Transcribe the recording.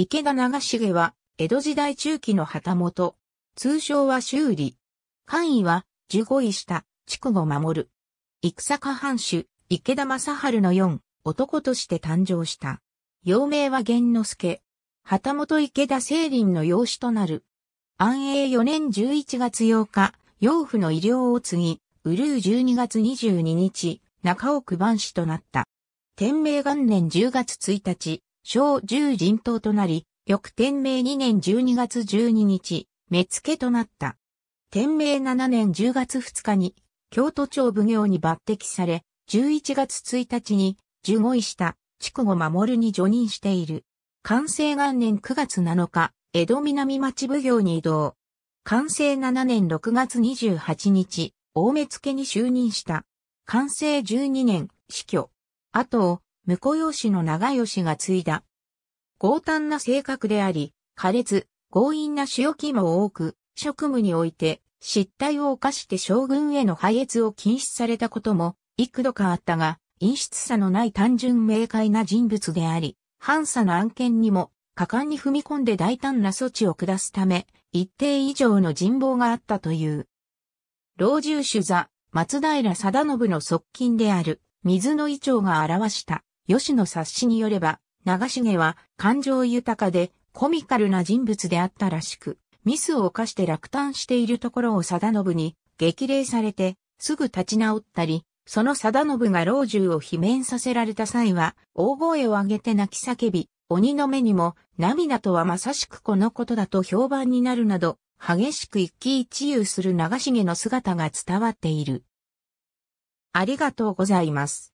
池田長重は、江戸時代中期の旗本。通称は修理。官位は、十五位下、区後守る。戦下藩主、池田正春の四、男として誕生した。幼名は玄之助。旗本池田清林の養子となる。安永四年十一月8日、養父の医療を継ぎ、うるう十二月十二日、中尾九番氏となった。天明元年十月一日、小十人党となり、翌天明2年12月12日、目付となった。天明7年10月2日に、京都庁奉行に抜擢され、11月1日に、受護位した、筑後守に除任している。完成元年9月7日、江戸南町奉行に移動。完成7年6月28日、大目付に就任した。完成12年、死去。あと、婿養子の長吉が継いだ。強胆な性格であり、苛烈、強引な仕置きも多く、職務において失態を犯して将軍への配越を禁止されたことも幾度かあったが、陰湿さのない単純明快な人物であり、反差の案件にも果敢に踏み込んで大胆な措置を下すため、一定以上の人望があったという。老中主座、松平定信の側近である、水野伊長が表した。吉野冊子によれば、長重は感情豊かでコミカルな人物であったらしく、ミスを犯して落胆しているところを定信に激励されて、すぐ立ち直ったり、その定信が老中を罷免させられた際は、大声を上げて泣き叫び、鬼の目にも涙とはまさしくこのことだと評判になるなど、激しく一喜一憂する長重の姿が伝わっている。ありがとうございます。